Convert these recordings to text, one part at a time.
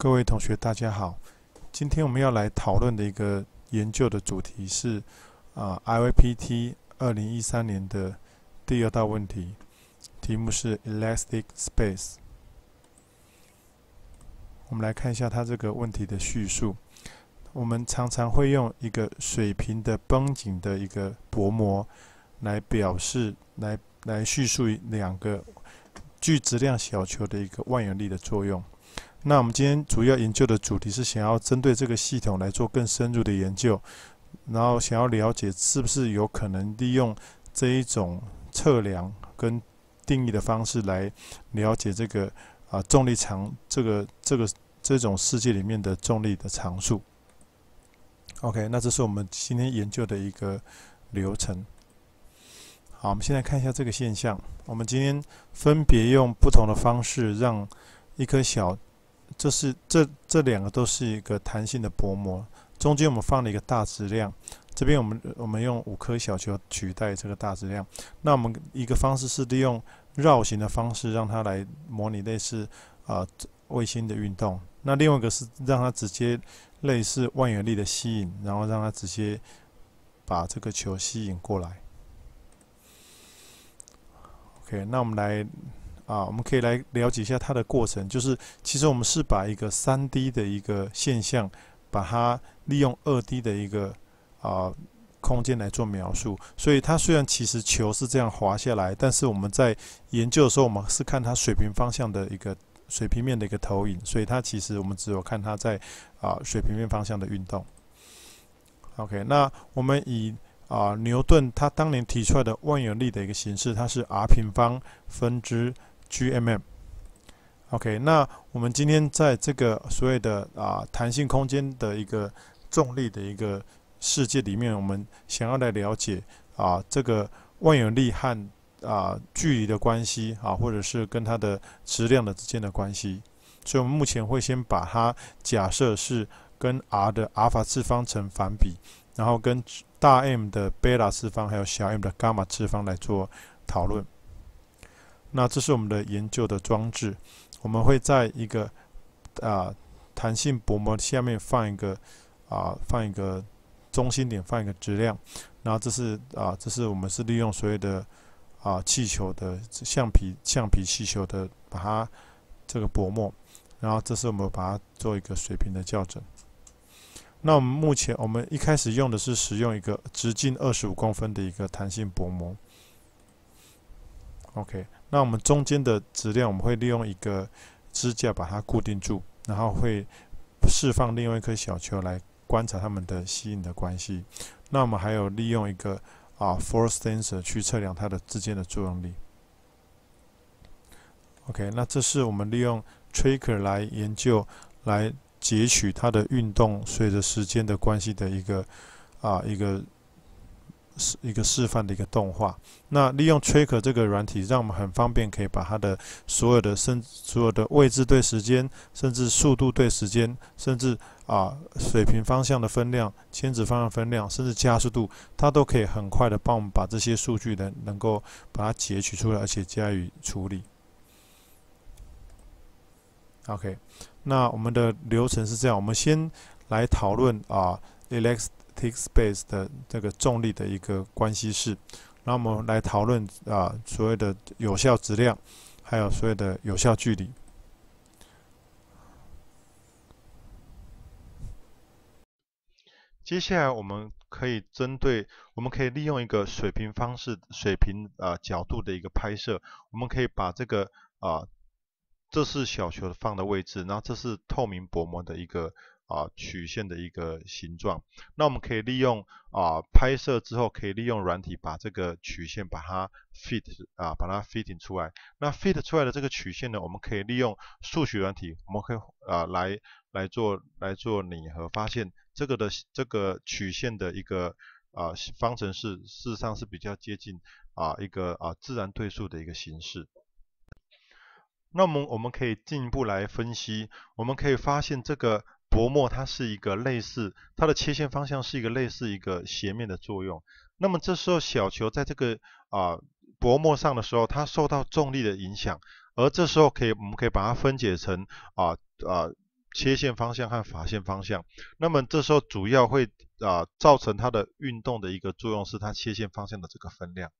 各位同学，大家好。今天我们要来讨论的一个研究的主题是啊 i y p t 二零一三年的第二道问题，题目是 elastic space。我们来看一下它这个问题的叙述。我们常常会用一个水平的绷紧的一个薄膜来表示，来来叙述两个具质量小球的一个万有力的作用。那我们今天主要研究的主题是想要针对这个系统来做更深入的研究，然后想要了解是不是有可能利用这一种测量跟定义的方式来了解这个啊重力常这个这个这种世界里面的重力的常数。OK，那这是我们今天研究的一个流程。好，我们现在看一下这个现象。我们今天分别用不同的方式让一颗小这是这这两个都是一个弹性的薄膜，中间我们放了一个大质量，这边我们我们用五颗小球取代这个大质量。那我们一个方式是利用绕行的方式让它来模拟类似呃卫星的运动，那另外一个是让它直接类似万有引力的吸引，然后让它直接把这个球吸引过来。OK，那我们来。啊，我们可以来了解一下它的过程，就是其实我们是把一个三 D 的一个现象，把它利用二 D 的一个啊空间来做描述。所以它虽然其实球是这样滑下来，但是我们在研究的时候，我们是看它水平方向的一个水平面的一个投影，所以它其实我们只有看它在啊水平面方向的运动。OK，那我们以啊牛顿他当年提出来的万有力的一个形式，它是 r 平方分之。GMM，OK，那我们今天在这个所谓的啊弹性空间的一个重力的一个世界里面，我们想要来了解啊这个万有力和啊距离的关系啊，或者是跟它的质量的之间的关系，所以，我们目前会先把它假设是跟 r 的阿尔法次方成反比，然后跟大 M 的贝塔次方，还有小 m 的伽马次方来做讨论。那这是我们的研究的装置，我们会在一个啊弹性薄膜下面放一个啊放一个中心点，放一个质量。然后这是啊这是我们是利用所谓的啊气球的橡皮橡皮气球的把它这个薄膜，然后这是我们把它做一个水平的校准。那我们目前我们一开始用的是使用一个直径二十五公分的一个弹性薄膜。OK。那我们中间的质量，我们会利用一个支架把它固定住，然后会释放另外一颗小球来观察它们的吸引的关系。那我们还有利用一个啊 force sensor 去测量它的之间的作用力。OK，那这是我们利用 tracker 来研究、来截取它的运动随着时间的关系的一个啊一个。一个示范的一个动画，那利用 Tracker 这个软体，让我们很方便，可以把它的所有的甚所有的位置对时间，甚至速度对时间，甚至啊水平方向的分量、千纸方向分量，甚至加速度，它都可以很快的帮我们把这些数据能能够把它截取出来，而且加以处理。OK，那我们的流程是这样，我们先来讨论啊，Alex。TikSpace 的这个重力的一个关系式，那我们来讨论啊，所谓的有效质量，还有所谓的有效距离。接下来我们可以针对，我们可以利用一个水平方式、水平啊角度的一个拍摄，我们可以把这个啊，这是小球放的位置，然后这是透明薄膜的一个。啊，曲线的一个形状。那我们可以利用啊，拍摄之后可以利用软体把这个曲线把它 fit 啊，把它 fitting 出来。那 fit 出来的这个曲线呢，我们可以利用数学软体，我们可以啊来来做来做拟合，发现这个的这个曲线的一个啊方程式，事实上是比较接近啊一个啊自然对数的一个形式。那么我们可以进一步来分析，我们可以发现这个。薄膜它是一个类似它的切线方向是一个类似一个斜面的作用，那么这时候小球在这个啊薄膜上的时候，它受到重力的影响，而这时候可以我们可以把它分解成啊啊切线方向和法线方向，那么这时候主要会啊造成它的运动的一个作用是它切线方向的这个分量。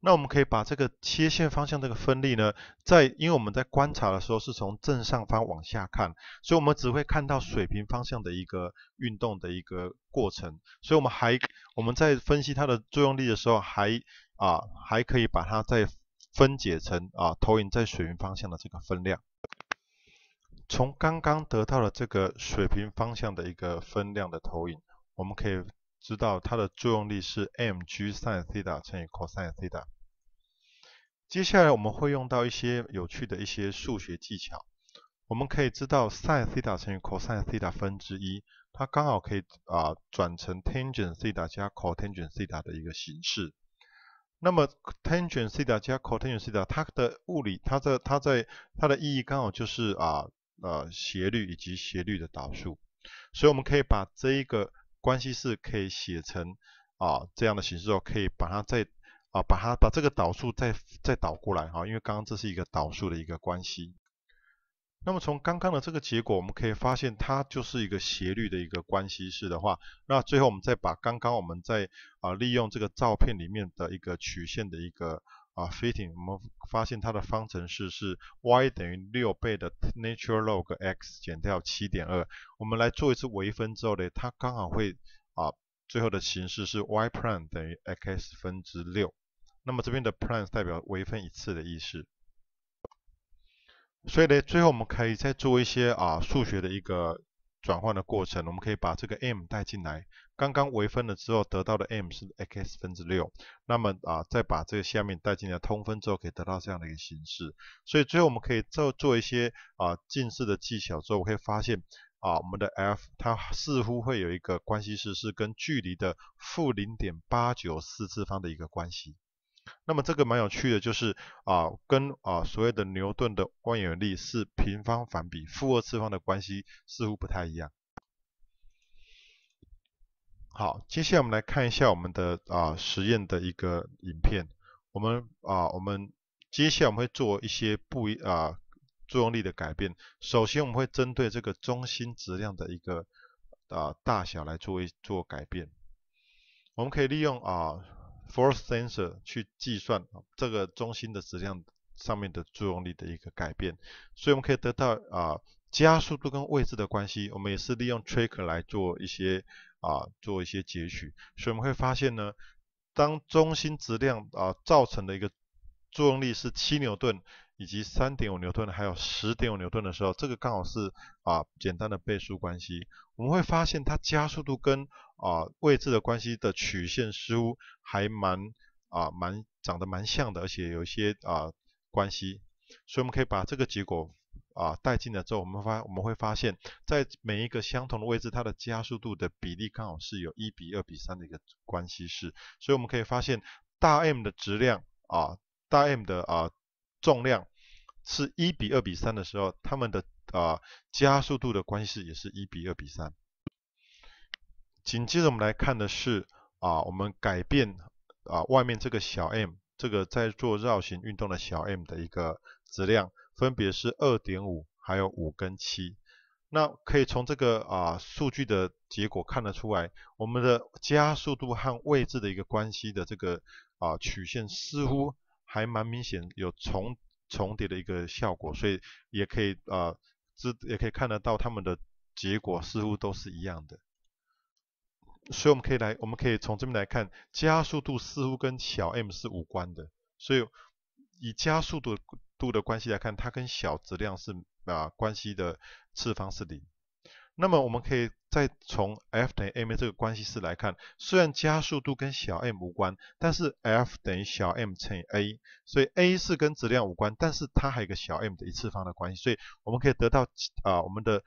那我们可以把这个切线方向这个分力呢，在因为我们在观察的时候是从正上方往下看，所以我们只会看到水平方向的一个运动的一个过程。所以我们还我们在分析它的作用力的时候，还啊还可以把它再分解成啊投影在水平方向的这个分量。从刚刚得到的这个水平方向的一个分量的投影，我们可以。知道它的作用力是 m g sin 塔乘以 cos 塔。接下来我们会用到一些有趣的一些数学技巧。我们可以知道 sin 塔乘以 cos 塔分之一，它刚好可以啊转成 tangent 塔加 cotangent θ 的一个形式。那么 tangent 塔加 cotangent θ 它的物理，它的它在它的意义刚好就是啊呃斜率以及斜率的导数。所以我们可以把这一个关系式可以写成啊这样的形式哦，可以把它再啊把它把这个导数再再导过来哈，因为刚刚这是一个导数的一个关系。那么从刚刚的这个结果，我们可以发现它就是一个斜率的一个关系式的话，那最后我们再把刚刚我们在啊利用这个照片里面的一个曲线的一个。啊，fitting，我们发现它的方程式是 y 等于六倍的 natural log x 减掉七点二。我们来做一次微分之后呢，它刚好会啊，最后的形式是 y prime 等于 x 分之六。那么这边的 prime 代表微分一次的意思。所以呢，最后我们可以再做一些啊数学的一个转换的过程，我们可以把这个 m 带进来。刚刚微分了之后得到的 m 是 x 分之六，那么啊，再把这个下面带进来，通分之后可以得到这样的一个形式。所以最后我们可以做做一些啊近似的技巧之后，可以发现啊，我们的 f 它似乎会有一个关系式，是跟距离的负零点八九四次方的一个关系。那么这个蛮有趣的，就是啊，跟啊所谓的牛顿的万有引力是平方反比负二次方的关系，似乎不太一样。好，接下来我们来看一下我们的啊实验的一个影片。我们啊，我们接下来我们会做一些不一啊作用力的改变。首先，我们会针对这个中心质量的一个啊大小来做一做改变。我们可以利用啊 force sensor 去计算这个中心的质量上面的作用力的一个改变。所以我们可以得到啊加速度跟位置的关系。我们也是利用 t r i c k e r 来做一些。啊，做一些截取，所以我们会发现呢，当中心质量啊造成的一个作用力是七牛顿，以及三点五牛顿，还有十点五牛顿的时候，这个刚好是啊简单的倍数关系。我们会发现它加速度跟啊位置的关系的曲线似乎还蛮啊蛮长得蛮像的，而且有一些啊关系，所以我们可以把这个结果。啊，带进来之后，我们发我们会发现，在每一个相同的位置，它的加速度的比例刚好是有一比二比三的一个关系式。所以我们可以发现，大 M 的质量啊，大 M 的啊重量是一比二比三的时候，它们的啊加速度的关系式也是一比二比三。紧接着我们来看的是啊，我们改变啊外面这个小 m 这个在做绕行运动的小 m 的一个质量。分别是二点五，还有五跟七，那可以从这个啊数据的结果看得出来，我们的加速度和位置的一个关系的这个啊曲线似乎还蛮明显，有重重叠的一个效果，所以也可以啊，之也可以看得到它们的结果似乎都是一样的，所以我们可以来，我们可以从这边来看，加速度似乎跟小 m 是无关的，所以以加速度。度的关系来看，它跟小质量是啊关系的次方是零。那么我们可以再从 F 等于 ma 这个关系式来看，虽然加速度跟小 m 无关，但是 F 等于小 m 乘以 a，所以 a 是跟质量无关，但是它还有个小 m 的一次方的关系，所以我们可以得到啊我们的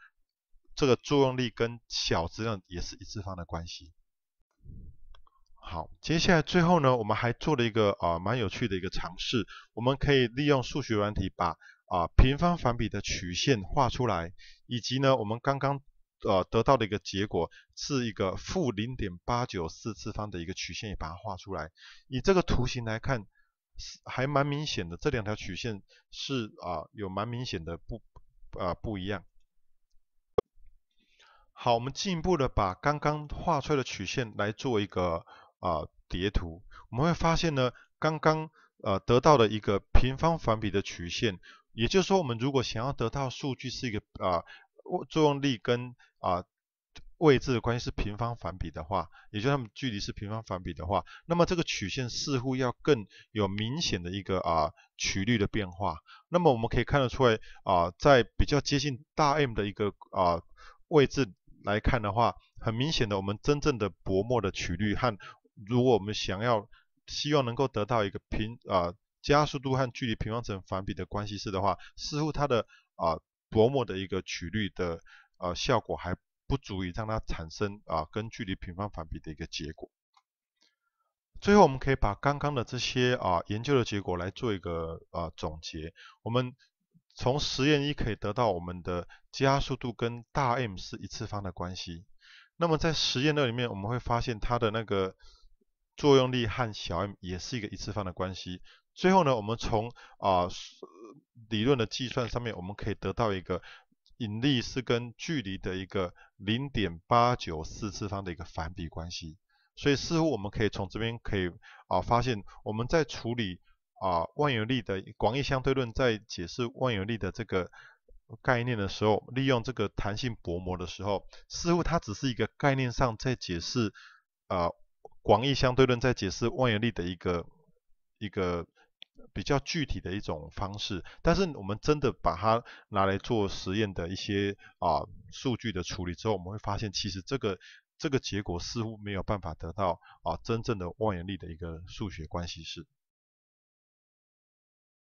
这个作用力跟小质量也是一次方的关系。好，接下来最后呢，我们还做了一个啊蛮有趣的一个尝试，我们可以利用数学软体把啊平方反比的曲线画出来，以及呢我们刚刚呃得到的一个结果是一个负零点八九四次方的一个曲线也把它画出来。以这个图形来看，还蛮明显的，这两条曲线是啊有蛮明显的不啊不一样。好，我们进一步的把刚刚画出来的曲线来做一个。啊，叠图我们会发现呢，刚刚呃得到的一个平方反比的曲线，也就是说，我们如果想要得到数据是一个啊，作作用力跟啊位置的关系是平方反比的话，也就是它们距离是平方反比的话，那么这个曲线似乎要更有明显的一个啊曲率的变化。那么我们可以看得出来啊，在比较接近大 M 的一个啊位置来看的话，很明显的，我们真正的薄膜的曲率和如果我们想要希望能够得到一个平啊加速度和距离平方成反比的关系式的话，似乎它的啊薄膜的一个曲率的呃效果还不足以让它产生啊跟距离平方反比的一个结果。最后我们可以把刚刚的这些啊研究的结果来做一个啊总结。我们从实验一可以得到我们的加速度跟大 M 是一次方的关系。那么在实验二里面我们会发现它的那个。作用力和小 m 也是一个一次方的关系。最后呢，我们从啊理论的计算上面，我们可以得到一个引力是跟距离的一个零点八九四次方的一个反比关系。所以似乎我们可以从这边可以啊发现，我们在处理啊万有力的广义相对论在解释万有力的这个概念的时候，利用这个弹性薄膜的时候，似乎它只是一个概念上在解释啊。广义相对论在解释万有引力的一个一个比较具体的一种方式，但是我们真的把它拿来做实验的一些啊数据的处理之后，我们会发现其实这个这个结果似乎没有办法得到啊真正的万有引力的一个数学关系式。